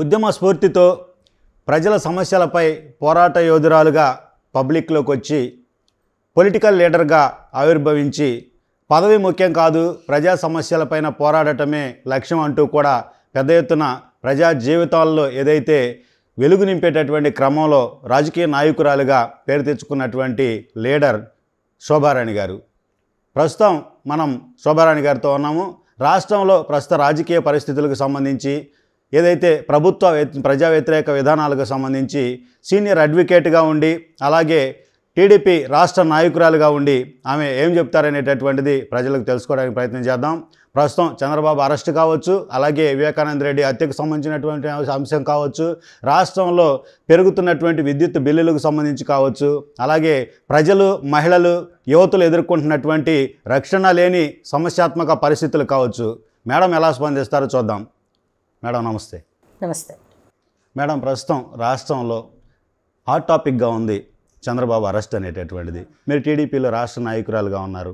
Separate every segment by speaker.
Speaker 1: ఉద్యమ స్ఫూర్తితో ప్రజల సమస్యలపై పోరాట యోధురాలుగా పబ్లిక్లోకి వచ్చి పొలిటికల్ లీడర్గా ఆవిర్భవించి పదవి ముఖ్యం కాదు ప్రజా సమస్యలపైన పోరాడటమే లక్ష్యం అంటూ కూడా పెద్ద ఎత్తున ప్రజా జీవితాల్లో ఏదైతే వెలుగు నింపేటటువంటి క్రమంలో రాజకీయ నాయకురాలుగా పేరు తెచ్చుకున్నటువంటి లీడర్ శోభారాణి గారు ప్రస్తుతం మనం శోభారాణి గారితో ఉన్నాము రాష్ట్రంలో ప్రస్తుత రాజకీయ పరిస్థితులకు సంబంధించి ఏదైతే ప్రభుత్వ ప్రజా వ్యతిరేక విధానాలకు సంబంధించి సీనియర్ అడ్వకేట్గా ఉండి అలాగే టీడీపీ రాష్ట్ర నాయకురాలుగా ఉండి ఆమె ఏం చెప్తారనేటటువంటిది ప్రజలకు తెలుసుకోవడానికి ప్రయత్నం చేద్దాం ప్రస్తుతం చంద్రబాబు అరెస్ట్ కావచ్చు అలాగే వివేకానంద రెడ్డి హత్యకు సంబంధించినటువంటి అంశం కావచ్చు రాష్ట్రంలో పెరుగుతున్నటువంటి విద్యుత్ బిల్లులకు సంబంధించి కావచ్చు అలాగే ప్రజలు మహిళలు యువతులు ఎదుర్కొంటున్నటువంటి రక్షణ లేని సమస్యాత్మక పరిస్థితులు కావచ్చు మేడం ఎలా స్పందిస్తారో చూద్దాం మేడం నమస్తే నమస్తే మేడం ప్రస్తుతం రాష్ట్రంలో హాట్ టాపిక్గా ఉంది చంద్రబాబు అరెస్ట్ అనేటటువంటిది మీరు టీడీపీలో రాష్ట్ర నాయకురాలుగా ఉన్నారు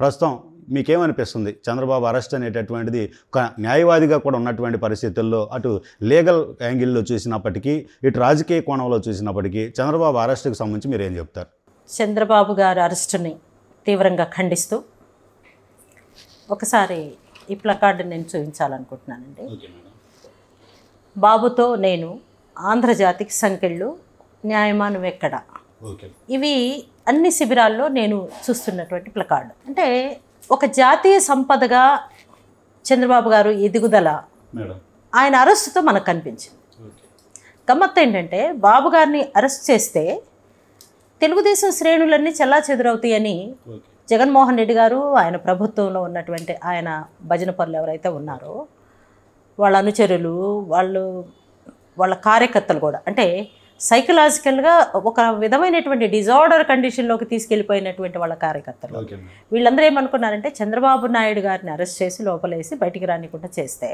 Speaker 1: ప్రస్తుతం మీకేమనిపిస్తుంది చంద్రబాబు అరెస్ట్ అనేటటువంటిది ఒక న్యాయవాదిగా కూడా ఉన్నటువంటి పరిస్థితుల్లో అటు లీగల్ యాంగిల్లో చూసినప్పటికీ ఇటు రాజకీయ కోణంలో చూసినప్పటికీ చంద్రబాబు అరెస్ట్కి సంబంధించి మీరు ఏం చెప్తారు
Speaker 2: చంద్రబాబు గారు అరెస్టుని తీవ్రంగా ఖండిస్తూ ఒకసారి ఈ ప్లకార్డు నేను చూపించాలనుకుంటున్నానండి బాబుతో నేను ఆంధ్రజాతికి సంఖ్యలు న్యాయమానం ఎక్కడ ఇవి అన్ని శిబిరాల్లో నేను చూస్తున్నటువంటి ప్లకార్డు అంటే ఒక జాతీయ సంపదగా చంద్రబాబు గారు ఎదుగుదల ఆయన అరెస్టుతో మనకు కనిపించింది గమ్మత్తు ఏంటంటే బాబు గారిని అరెస్ట్ చేస్తే తెలుగుదేశం శ్రేణులన్నీ చల్లా చెదురవుతాయని జగన్మోహన్ రెడ్డి గారు ఆయన ప్రభుత్వంలో ఉన్నటువంటి ఆయన భజన పనులు ఎవరైతే ఉన్నారో వాళ్ళ అనుచరులు వాళ్ళు వాళ్ళ కార్యకర్తలు కూడా అంటే సైకలాజికల్గా ఒక విధమైనటువంటి డిజార్డర్ కండిషన్లోకి తీసుకెళ్ళిపోయినటువంటి వాళ్ళ కార్యకర్తలు వీళ్ళందరూ ఏమనుకున్నారంటే చంద్రబాబు నాయుడు గారిని అరెస్ట్ చేసి లోపలేసి బయటికి రానికుండా చేస్తే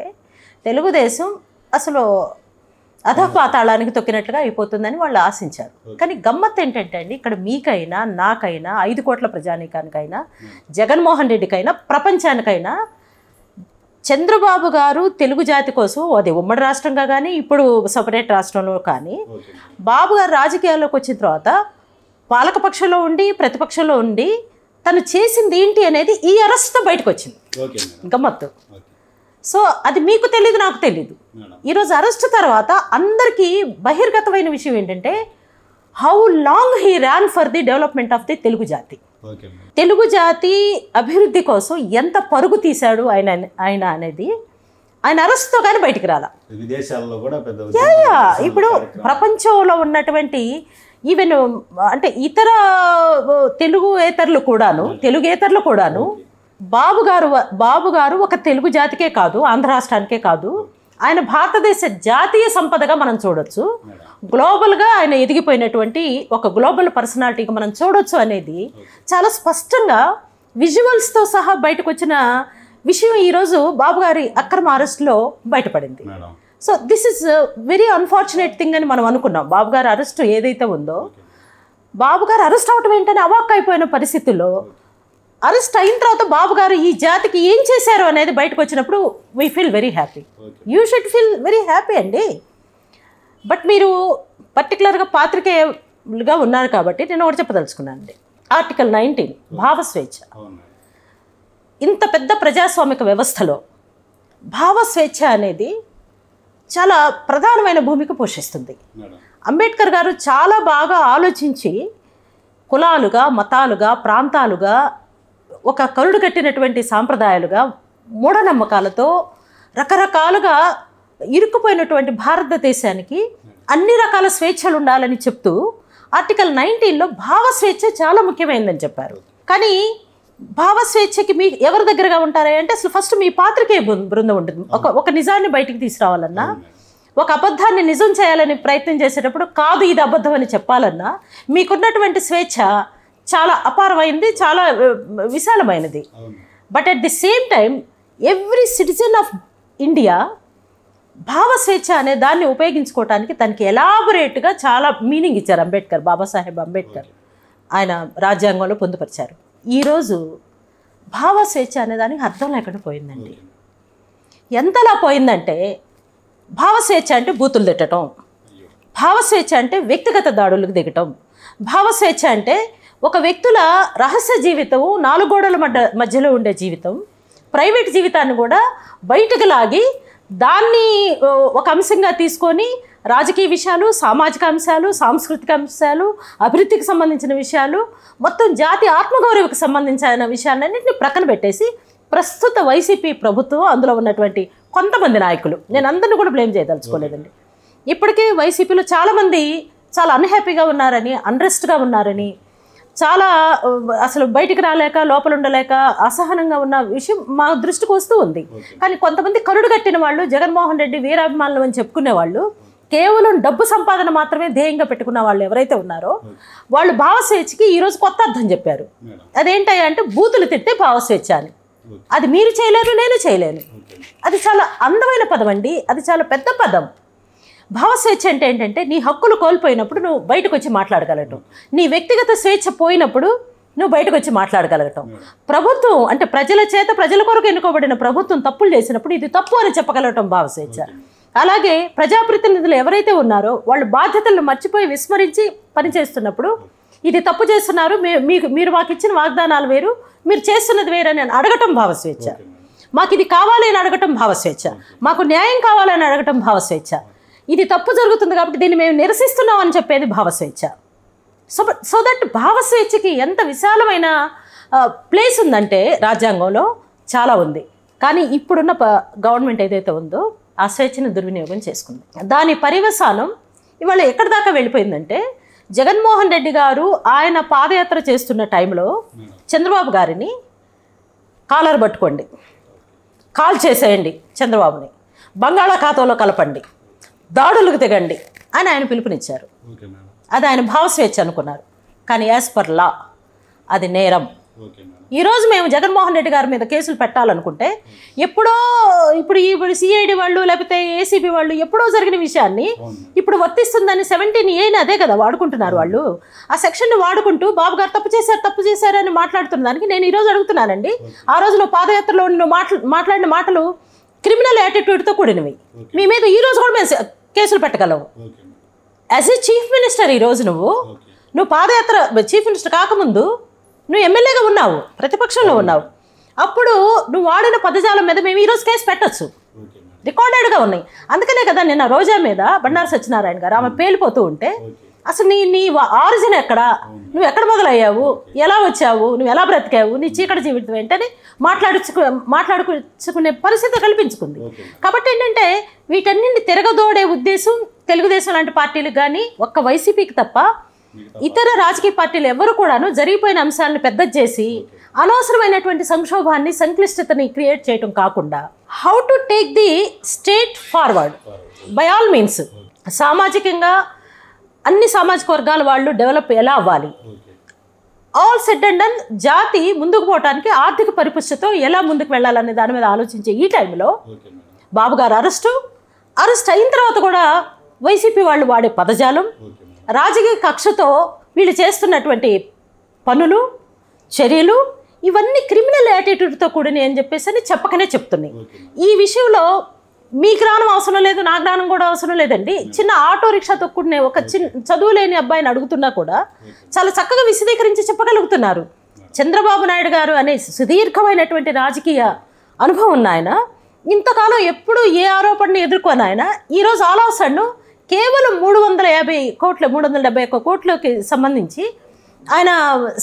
Speaker 2: తెలుగుదేశం అసలు అధపాతాళానికి తొక్కినట్లుగా అయిపోతుందని వాళ్ళు ఆశించారు కానీ గమ్మత్ ఏంటంటే అండి ఇక్కడ మీకైనా నాకైనా ఐదు కోట్ల ప్రజానీకానికైనా జగన్మోహన్ రెడ్డికైనా ప్రపంచానికైనా చంద్రబాబు గారు తెలుగు జాతి కోసం అది ఉమ్మడి రాష్ట్రంగా కానీ ఇప్పుడు సపరేట్ రాష్ట్రంలో కానీ బాబు గారు రాజకీయాల్లోకి వచ్చిన తర్వాత పాలకపక్షంలో ఉండి ప్రతిపక్షంలో ఉండి తను చేసింది ఏంటి అనేది ఈ అరెస్ట్తో బయటకు వచ్చింది గమ్మత్తు సో అది మీకు తెలియదు నాకు తెలీదు ఈరోజు అరెస్ట్ తర్వాత అందరికీ బహిర్గతమైన విషయం ఏంటంటే how long he ran for the development of the Telugu జాతి తెలుగు జాతి అభివృద్ధి కోసం ఎంత పరుగు తీశాడు ఆయన ఆయన అనేది ఆయన అరెస్ట్తో కానీ బయటికి రాలా
Speaker 1: విదేశాల్లో కూడా
Speaker 2: ఇప్పుడు ప్రపంచంలో ఉన్నటువంటి ఈవెన్ అంటే ఇతర తెలుగు ఏతరులు కూడాను తెలుగేతరులు కూడాను బాబు గారు బాబు గారు ఒక తెలుగు జాతికే కాదు ఆంధ్ర రాష్ట్రానికే కాదు ఆయన భారతదేశ జాతీయ సంపదగా మనం చూడొచ్చు గ్లోబల్గా ఆయన ఎదిగిపోయినటువంటి ఒక గ్లోబల్ పర్సనాలిటీగా మనం చూడొచ్చు అనేది చాలా స్పష్టంగా విజువల్స్తో సహా బయటకు వచ్చిన విషయం ఈరోజు బాబు గారి అక్రమ అరెస్ట్లో బయటపడింది so this is very unfortunate thing అని మనం అనుకున్నాం బాబు గారి అరెస్ట్ ఏదైతే ఉందో బాబు గారు అరెస్ట్ అవటం ఏంటని అవాక్ అయిపోయిన పరిస్థితుల్లో అరెస్ట్ అయిన తర్వాత బాబు గారు ఈ జాతికి ఏం చేశారు అనేది బయటకు వచ్చినప్పుడు we feel very happy you should feel very happy అండి బట్ మీరు పర్టికులర్గా పాత్రికేయులుగా ఉన్నారు కాబట్టి నేను ఒకటి చెప్పదలుచుకున్నాను అండి ఆర్టికల్ నైన్టీన్ భావస్వేచ్ఛ ఇంత పెద్ద ప్రజాస్వామిక వ్యవస్థలో భావస్వేచ్ఛ అనేది చాలా ప్రధానమైన భూమిక పోషిస్తుంది అంబేద్కర్ గారు చాలా బాగా ఆలోచించి కులాలుగా మతాలుగా ప్రాంతాలుగా ఒక కరుడు కట్టినటువంటి సాంప్రదాయాలుగా మూఢనమ్మకాలతో రకరకాలుగా ఇరుక్కుపోయినటువంటి భారతదేశానికి అన్ని రకాల స్వేచ్ఛలు ఉండాలని చెప్తూ ఆర్టికల్ నైన్టీన్లో భావ స్వేచ్ఛ చాలా ముఖ్యమైనదని చెప్పారు కానీ భావ స్వేచ్ఛకి మీ ఎవరి దగ్గరగా ఉంటారా అంటే అసలు ఫస్ట్ మీ పాత్రికే బృందం ఉంటుంది ఒక ఒక నిజాన్ని బయటికి తీసుకురావాలన్నా ఒక అబద్ధాన్ని నిజం చేయాలని ప్రయత్నం చేసేటప్పుడు కాదు ఇది అబద్ధం అని చెప్పాలన్నా మీకున్నటువంటి స్వేచ్ఛ చాలా అపారమైనది చాలా విశాలమైనది but at the same time every citizen of India భావ స్వేచ్ఛ అనే దాన్ని ఉపయోగించుకోవటానికి తనకి ఎలాబొరేట్గా చాలా మీనింగ్ ఇచ్చారు అంబేద్కర్ బాబాసాహెబ్ అంబేద్కర్ ఆయన రాజ్యాంగంలో పొందుపరిచారు ఈరోజు భావ స్వేచ్ఛ అనే దానికి అర్థం లేకుండా పోయిందండి ఎంతలా పోయిందంటే భావ స్వేచ్ఛ అంటే బూతులు తిట్టడం స్వేచ్ఛ అంటే వ్యక్తిగత దాడులకు దిగటం భావ స్వేచ్ఛ అంటే ఒక వ్యక్తుల రహస్య జీవితము నాలుగు గోడల మధ్యలో ఉండే జీవితం ప్రైవేట్ జీవితాన్ని కూడా బయటకు లాగి దాన్ని ఒక అంశంగా తీసుకొని రాజకీయ విషయాలు సామాజిక అంశాలు సాంస్కృతిక అంశాలు అభివృద్ధికి సంబంధించిన విషయాలు మొత్తం జాతి ఆత్మగౌరవకు సంబంధించిన విషయాలన్నింటినీ ప్రక్కన పెట్టేసి ప్రస్తుత వైసీపీ ప్రభుత్వం అందులో ఉన్నటువంటి కొంతమంది నాయకులు నేను అందరిని కూడా బ్లేమ్ చేయదలుచుకోలేదండి ఇప్పటికే వైసీపీలో చాలామంది చాలా అన్హ్యాపీగా ఉన్నారని అన్రెస్ట్గా ఉన్నారని చాలా అసలు బయటికి రాలేక లోపల ఉండలేక అసహనంగా ఉన్న విషయం మా దృష్టికి వస్తూ ఉంది కానీ కొంతమంది కరుడు కట్టిన వాళ్ళు జగన్మోహన్ రెడ్డి వీరాభిమానులు అని చెప్పుకునే వాళ్ళు కేవలం డబ్బు సంపాదన మాత్రమే ధ్యేయంగా పెట్టుకున్న వాళ్ళు ఎవరైతే ఉన్నారో వాళ్ళు భావస్వేచ్ఛకి ఈరోజు కొత్త అర్థం చెప్పారు అదేంటయ్యా అంటే బూతులు తిట్టే భావస్వేచ్ఛ అని అది మీరు చేయలేరు నేను చేయలేను అది చాలా అందమైన పదం అండి అది చాలా పెద్ద పదం భావ స్వేచ్ఛ అంటే ఏంటంటే నీ హక్కులు కోల్పోయినప్పుడు నువ్వు బయటకు వచ్చి మాట్లాడగలటం నీ వ్యక్తిగత స్వేచ్ఛ పోయినప్పుడు నువ్వు బయటకు వచ్చి మాట్లాడగలగటం ప్రభుత్వం అంటే ప్రజల చేత ప్రజల కొరకు ఎన్నుకోబడిన ప్రభుత్వం తప్పులు చేసినప్పుడు ఇది తప్పు అని చెప్పగలగటం భావ స్వేచ్ఛ అలాగే ప్రజాప్రతినిధులు ఎవరైతే ఉన్నారో వాళ్ళు బాధ్యతలను మర్చిపోయి విస్మరించి పనిచేస్తున్నప్పుడు ఇది తప్పు చేస్తున్నారు మీకు మీరు మాకు ఇచ్చిన వాగ్దానాలు వేరు మీరు చేస్తున్నది వేరని అడగటం భావస్వేచ్ఛ మాకు ఇది కావాలి అని అడగటం భావస్వేచ్ఛ మాకు న్యాయం కావాలని అడగటం భావస్వేచ్ఛ ఇది తప్పు జరుగుతుంది కాబట్టి దీన్ని మేము నిరసిస్తున్నాం అని చెప్పేది భావస్వేచ్ఛ సో సో దట్ భావస్వేచ్ఛకి ఎంత విశాలమైన ప్లేస్ ఉందంటే రాజ్యాంగంలో చాలా ఉంది కానీ ఇప్పుడున్న గవర్నమెంట్ ఏదైతే ఉందో ఆ స్వేచ్ఛను దుర్వినియోగం చేసుకుంది దాని పర్యవసానం ఇవాళ ఎక్కడి దాకా వెళ్ళిపోయిందంటే జగన్మోహన్ రెడ్డి గారు ఆయన పాదయాత్ర చేస్తున్న టైంలో చంద్రబాబు గారిని కాలర్ పట్టుకోండి కాల్ చేసేయండి చంద్రబాబుని బంగాళాఖాతంలో కలపండి దాడులకు దిగండి అని ఆయన పిలుపునిచ్చారు అది ఆయన భావస్వేచ్ఛ అనుకున్నారు కానీ యాజ్ పర్ లా అది నేరం ఈరోజు మేము జగన్మోహన్ రెడ్డి గారి మీద కేసులు పెట్టాలనుకుంటే ఎప్పుడో ఇప్పుడు ఇప్పుడు సిఐడి వాళ్ళు లేకపోతే ఏసీబీ వాళ్ళు ఎప్పుడో జరిగిన విషయాన్ని ఇప్పుడు వర్తిస్తుందని సెవెంటీన్ ఏని అదే కదా వాడుకుంటున్నారు వాళ్ళు ఆ సెక్షన్ని వాడుకుంటూ బాబు గారు తప్పు చేశారు తప్పు చేశారు అని మాట్లాడుతున్న దానికి నేను ఈరోజు అడుగుతున్నానండి ఆ రోజు నువ్వు పాదయాత్రలో నువ్వు మాట్లాడిన మాటలు క్రిమినల్ యాటిట్యూడ్తో కూడినవి మీ మీద ఈరోజు కూడా మేము కేసులు పెట్టగలవు యాజ్ ఏ చీఫ్ మినిస్టర్ ఈరోజు నువ్వు నువ్వు పాదయాత్ర చీఫ్ మినిస్టర్ కాకముందు నువ్వు ఎమ్మెల్యేగా ఉన్నావు ప్రతిపక్షంలో ఉన్నావు అప్పుడు నువ్వు వాడిన పదజాలం మీద మేము ఈరోజు కేసు పెట్టచ్చు రికార్డెడ్గా ఉన్నాయి అందుకనే కదా నిన్న రోజా మీద బండారు సత్యనారాయణ గారు ఆమె పేలిపోతూ ఉంటే అసలు నీ నీ ఆరిజిన్ ఎక్కడ నువ్వు ఎక్కడ మొదలయ్యావు ఎలా వచ్చావు నువ్వు ఎలా బ్రతికావు నీ చీకటి జీవితం ఏంటని మాట్లాడుచుకు మాట్లాడుకునే పరిస్థితి కల్పించుకుంది కాబట్టి ఏంటంటే వీటన్నింటిని తిరగదోడే ఉద్దేశం తెలుగుదేశం లాంటి పార్టీలకు కానీ ఒక్క వైసీపీకి తప్ప ఇతర రాజకీయ పార్టీలు ఎవరు కూడాను జరిగిపోయిన అంశాలను పెద్ద చేసి అనవసరమైనటువంటి సంక్షోభాన్ని సంక్లిష్టతని క్రియేట్ చేయటం కాకుండా how to take the state forward by all means సామాజికంగా అన్ని సామాజిక వర్గాల వాళ్ళు డెవలప్ ఎలా అవ్వాలి ఆల్ సెట్ అండ్ డన్ జాతి ముందుకు పోవటానికి ఆర్థిక పరిపుష్టితో ఎలా ముందుకు వెళ్ళాలనే దాని మీద ఆలోచించే ఈ టైంలో బాబు గారు అరెస్టు అరెస్ట్ అయిన తర్వాత కూడా వైసీపీ వాళ్ళు వాడే పదజాలం రాజకీయ కక్షతో వీళ్ళు చేస్తున్నటువంటి పనులు చర్యలు ఇవన్నీ క్రిమినల్ యాటిట్యూడ్తో కూడినాయి అని చెప్పేసి అని చెప్పకనే చెప్తున్నాయి ఈ విషయంలో మీ జ్ఞానం అవసరం లేదు నా జ్ఞానం కూడా అవసరం లేదండి చిన్న ఆటో రిక్షా తొక్కుడునే ఒక చిన్న చదువు లేని అబ్బాయిని అడుగుతున్నా కూడా చాలా చక్కగా విశదీకరించి చెప్పగలుగుతున్నారు చంద్రబాబు నాయుడు గారు అనే సుదీర్ఘమైనటువంటి రాజకీయ అనుభవం ఉన్న ఆయన ఇంతకాలం ఎప్పుడు ఏ ఆరోపణను ఎదుర్కొని ఆయన ఈరోజు ఆలోచనను కేవలం మూడు వందల యాభై కోట్ల మూడు వందల డెబ్బై ఒక్క కోట్లకి సంబంధించి ఆయన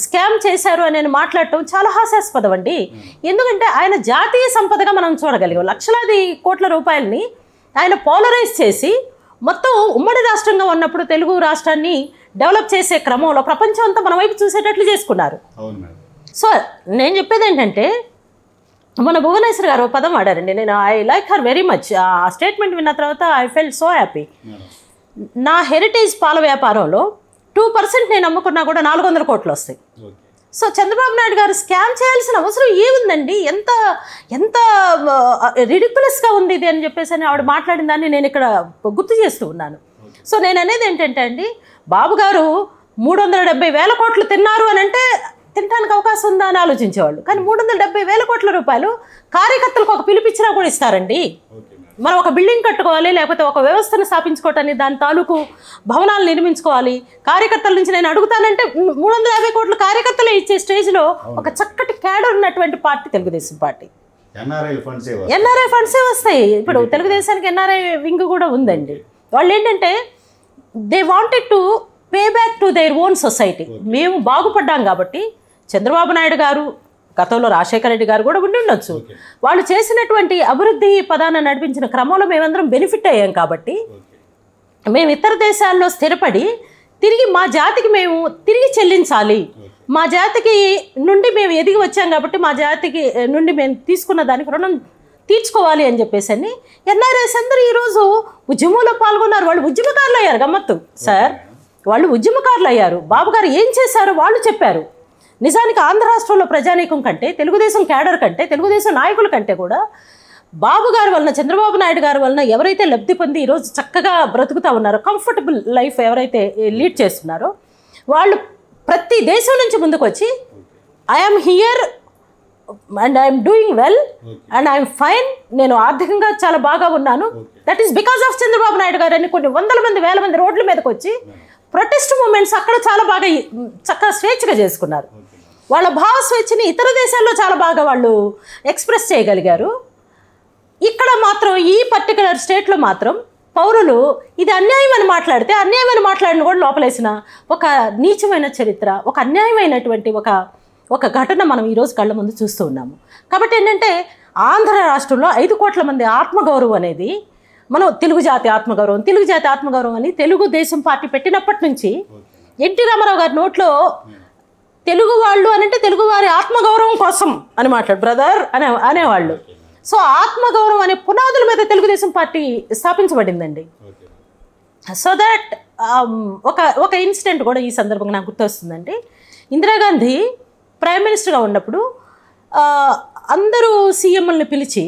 Speaker 2: స్కామ్ చేశారు అని మాట్లాడటం చాలా హాస్యాస్పదం అండి ఎందుకంటే ఆయన జాతీయ సంపదగా మనం చూడగలిగాం లక్షలాది కోట్ల రూపాయలని ఆయన పోలరైజ్ చేసి మొత్తం ఉమ్మడి రాష్ట్రంగా ఉన్నప్పుడు తెలుగు రాష్ట్రాన్ని డెవలప్ చేసే క్రమంలో ప్రపంచం అంతా మన వైపు చూసేటట్లు చేసుకున్నారు సో నేను చెప్పేది ఏంటంటే మన భువనేశ్వర్ గారు పదం వాడారండి నేను I like her very much ఆ స్టేట్మెంట్ విన్న తర్వాత ఐ ఫెల్ సో హ్యాపీ నా హెరిటేజ్ పాల వ్యాపారంలో టూ పర్సెంట్ నేను అమ్ముకున్నా కూడా నాలుగు వందల కోట్లు వస్తాయి సో చంద్రబాబు నాయుడు గారు స్కామ్ చేయాల్సిన అవసరం ఏముందండి ఎంత ఎంత రిడిక్యులస్గా ఉంది ఇది అని చెప్పేసి అని ఆవిడ మాట్లాడిన దాన్ని నేను ఇక్కడ గుర్తు చేస్తూ ఉన్నాను సో నేను అనేది ఏంటంటే అండి బాబు గారు మూడు వందల డెబ్బై వేల కోట్లు తిన్నారు అని అంటే తినడానికి అవకాశం ఉందా అని ఆలోచించేవాళ్ళు కానీ మూడు వందల డెబ్బై వేల కోట్ల రూపాయలు కార్యకర్తలకు ఒక పిలిపించినా కూడా ఇస్తారండి మనం ఒక బిల్డింగ్ కట్టుకోవాలి లేకపోతే ఒక వ్యవస్థను స్థాపించుకోవటాన్ని దాని తాలూకు భవనాలు నిర్మించుకోవాలి కార్యకర్తల నుంచి నేను అడుగుతానంటే మూడు వందల యాభై కోట్ల కార్యకర్తలు ఇచ్చే స్టేజ్లో ఒక చక్కటి క్యాడర్ ఉన్నటువంటి పార్టీ తెలుగుదేశం పార్టీ ఎన్ఆర్ఐ ఫండ్సే వస్తాయి ఇప్పుడు తెలుగుదేశానికి ఎన్ఆర్ఐ వింగ్ కూడా ఉందండి వాళ్ళు ఏంటంటే they wanted to pay back to their own society మేము బాగుపడ్డాం కాబట్టి చంద్రబాబు నాయుడు గారు గతంలో రాజశేఖర రెడ్డి గారు కూడా ఉండి ఉండొచ్చు వాళ్ళు చేసినటువంటి అభివృద్ధి పదాన్ని నడిపించిన క్రమంలో మేమందరం బెనిఫిట్ అయ్యాం కాబట్టి మేము ఇతర దేశాల్లో స్థిరపడి తిరిగి మా జాతికి మేము తిరిగి చెల్లించాలి మా జాతికి నుండి మేము ఎదిగి వచ్చాం కాబట్టి మా జాతికి నుండి మేము తీసుకున్న దానికి రుణం తీర్చుకోవాలి అని చెప్పేసి అని ఎన్ఆర్ఎస్ అందరూ ఈరోజు ఉద్యమంలో పాల్గొన్నారు వాళ్ళు ఉద్యమకారులు అయ్యారు గమ్మత్తు సార్ వాళ్ళు ఉద్యమకారులు అయ్యారు బాబు గారు ఏం చేశారు వాళ్ళు చెప్పారు నిజానికి ఆంధ్ర రాష్ట్రంలో ప్రజానీకం కంటే తెలుగుదేశం క్యాడర్ కంటే తెలుగుదేశం నాయకుల కంటే కూడా బాబు గారి వలన చంద్రబాబు నాయుడు గారి వలన ఎవరైతే లబ్ధి పొంది ఈరోజు చక్కగా బ్రతుకుతూ ఉన్నారో కంఫర్టబుల్ లైఫ్ ఎవరైతే లీడ్ చేస్తున్నారో వాళ్ళు ప్రతి దేశం నుంచి ముందుకు వచ్చి I'm here and I'm doing well and I'm fine నేను ఆర్థికంగా చాలా బాగా ఉన్నాను that is because of Chandrababu Naidu garu అని కొన్ని వందల మంది వేల మంది రోడ్ల మీదకి వచ్చి ప్రొటెస్ట్ మూమెంట్స్ అక్కడ చాలా బాగా చక్కగా స్వేచ్ఛగా చేసుకున్నారు వాళ్ళ భావ స్వేచ్ఛని ఇతర దేశాల్లో చాలా బాగా వాళ్ళు ఎక్స్ప్రెస్ చేయగలిగారు ఇక్కడ మాత్రం ఈ పర్టికులర్ స్టేట్లో మాత్రం పౌరులు ఇది అన్యాయం అని మాట్లాడితే అన్యాయం అని మాట్లాడిన కూడా లోపలేసిన ఒక నీచమైన చరిత్ర ఒక అన్యాయమైనటువంటి ఒక ఒక ఘటన మనం ఈరోజు కళ్ళ ముందు చూస్తూ ఉన్నాము కాబట్టి ఏంటంటే ఆంధ్ర రాష్ట్రంలో ఐదు కోట్ల మంది ఆత్మగౌరవం అనేది మనం తెలుగు జాతి ఆత్మగౌరవం తెలుగు జాతి ఆత్మగౌరవం అని తెలుగుదేశం పార్టీ పెట్టినప్పటి నుంచి ఎన్టీ రామారావు గారి నోట్లో తెలుగు వాళ్ళు అని అంటే తెలుగు వారి ఆత్మగౌరవం కోసం అని మాట్లాడు బ్రదర్ అనే అనేవాళ్ళు సో ఆత్మగౌరవం అనే పునాదుల మీద తెలుగుదేశం పార్టీ స్థాపించబడిందండి సో దట్ um, ఒక ఒక ఇన్సిడెంట్ కూడా ఈ సందర్భంగా నాకు గుర్తొస్తుందండి ఇందిరాగాంధీ ప్రైమ్ మినిస్టర్గా ఉన్నప్పుడు అందరూ సీఎంలను పిలిచి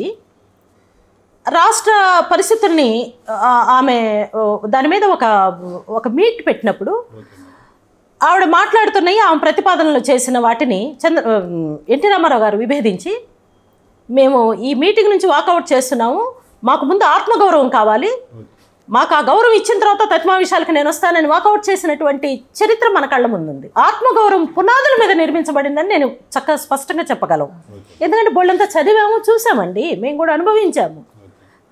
Speaker 2: రాష్ట్ర పరిస్థితుల్ని ఆమె దాని మీద ఒక ఒక మీట్ పెట్టినప్పుడు ఆవిడ మాట్లాడుతున్నాయి ఆమె ప్రతిపాదనలు చేసిన వాటిని చంద్ర ఎన్టీ రామారావు గారు విభేదించి మేము ఈ మీటింగ్ నుంచి వాకౌట్ చేస్తున్నాము మాకు ముందు ఆత్మగౌరవం కావాలి మాకు ఆ గౌరవం ఇచ్చిన తర్వాత తత్మా విషయాలకు నేను వస్తానని వాకౌట్ చేసినటువంటి చరిత్ర మన కళ్ళ ముందుంది ఆత్మగౌరవం పునాదుల మీద నిర్మించబడిందని నేను చక్కగా స్పష్టంగా చెప్పగలం ఎందుకంటే బొళ్ళంతా చదివాము చూసామండి మేము కూడా అనుభవించాము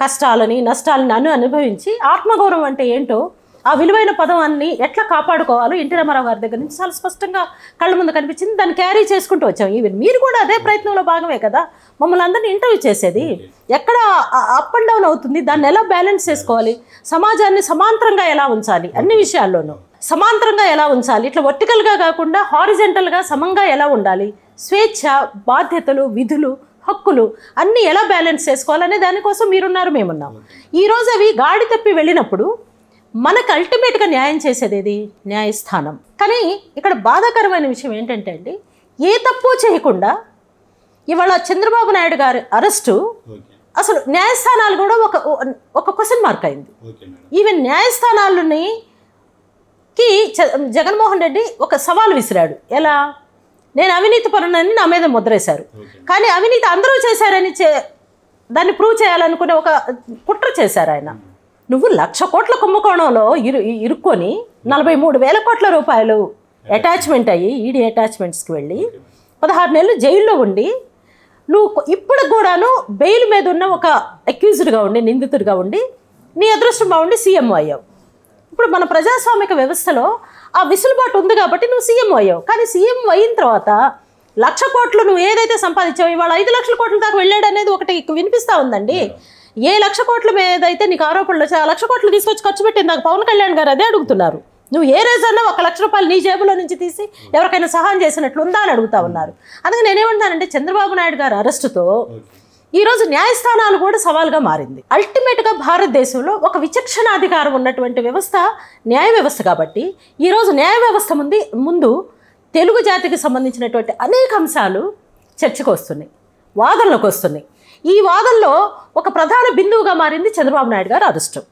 Speaker 2: కష్టాలని నష్టాలని అను అనుభవించి ఆత్మగౌరవం అంటే ఏంటో ఆ విలువైన పదవాన్ని ఎట్లా కాపాడుకోవాలో ఎన్టీ రామారావు గారి దగ్గర నుంచి చాలా స్పష్టంగా కళ్ళ ముందు కనిపించింది దాన్ని క్యారీ చేసుకుంటూ వచ్చాం ఈవెన్ మీరు కూడా అదే ప్రయత్నంలో భాగమే కదా మమ్మల్ని అందరినీ ఇంటర్వ్యూ చేసేది ఎక్కడ అప్ అండ్ డౌన్ అవుతుంది దాన్ని ఎలా బ్యాలెన్స్ చేసుకోవాలి సమాజాన్ని సమాంతరంగా ఎలా ఉంచాలి అన్ని విషయాల్లోనూ సమాంతరంగా ఎలా ఉంచాలి ఇట్లా వర్టికల్గా కాకుండా హారిజెంటల్గా సమంగా ఎలా ఉండాలి స్వేచ్ఛ బాధ్యతలు విధులు హక్కులు అన్నీ ఎలా బ్యాలెన్స్ చేసుకోవాలనే దానికోసం మీరున్నారు మేమున్నాము ఈరోజు అవి గాడి తప్పి వెళ్ళినప్పుడు మనకు అల్టిమేట్గా న్యాయం చేసేది ఏది న్యాయస్థానం కానీ ఇక్కడ బాధాకరమైన విషయం ఏంటంటే అండి ఏ తప్పు చేయకుండా ఇవాళ చంద్రబాబు నాయుడు గారి అరెస్టు అసలు న్యాయస్థానాలు కూడా ఒక ఒక క్వశ్చన్ మార్క్ అయింది ఈవెన్ న్యాయస్థానాలని కి జగన్మోహన్ రెడ్డి ఒక సవాల్ విసిరాడు ఎలా నేను అవినీతి పరునని నా మీద ముద్రేశారు కానీ అవినీతి అందరూ చేశారని చే దాన్ని ప్రూవ్ చేయాలనుకునే ఒక కుట్ర చేశారు ఆయన నువ్వు లక్ష కోట్ల కుంభకోణంలో ఇరు ఇరుక్కొని నలభై మూడు వేల కోట్ల రూపాయలు అటాచ్మెంట్ అయ్యి ఈడీ అటాచ్మెంట్స్కి వెళ్ళి పదహారు నెలలు జైల్లో ఉండి నువ్వు ఇప్పుడు కూడాను బెయిల్ మీద ఉన్న ఒక అక్యూజ్డ్గా ఉండి నిందితుడిగా ఉండి నీ అదృష్టం బాగుండి సీఎం అయ్యావు ఇప్పుడు మన ప్రజాస్వామిక వ్యవస్థలో ఆ విసులుబాటు ఉంది కాబట్టి నువ్వు సీఎం అయ్యావు కానీ సీఎం అయిన తర్వాత లక్ష కోట్లు నువ్వు ఏదైతే సంపాదించావు ఇవాళ ఐదు లక్షల కోట్ల దాకా వెళ్ళాడు అనేది ఒకటి వినిపిస్తూ ఉందండి ఏ లక్ష కోట్ల మీద అయితే నీకు ఆరోపణలు వచ్చాయి ఆ లక్ష కోట్లు తీసుకొచ్చి ఖర్చు పెట్టింది నాకు పవన్ కళ్యాణ్ గారు అదే అడుగుతున్నారు నువ్వు ఏ రోజన్నా ఒక లక్ష రూపాయలు నీ జేబులో నుంచి తీసి ఎవరికైనా సహాయం చేసినట్లు ఉందా అని అడుగుతా ఉన్నారు అందుకని నేనేమంటానంటే చంద్రబాబు నాయుడు గారు అరెస్టుతో ఈరోజు న్యాయస్థానాలు కూడా సవాల్గా మారింది అల్టిమేట్గా భారతదేశంలో ఒక విచక్షణాధికారం ఉన్నటువంటి వ్యవస్థ న్యాయ వ్యవస్థ కాబట్టి ఈరోజు న్యాయ వ్యవస్థ ముందు ముందు తెలుగు జాతికి సంబంధించినటువంటి అనేక అంశాలు చర్చకు వస్తున్నాయి వాదనలకు వస్తున్నాయి ఈ వాదంలో ఒక ప్రధాన బిందువుగా మారింది చంద్రబాబు నాయుడు గారు అదృష్టం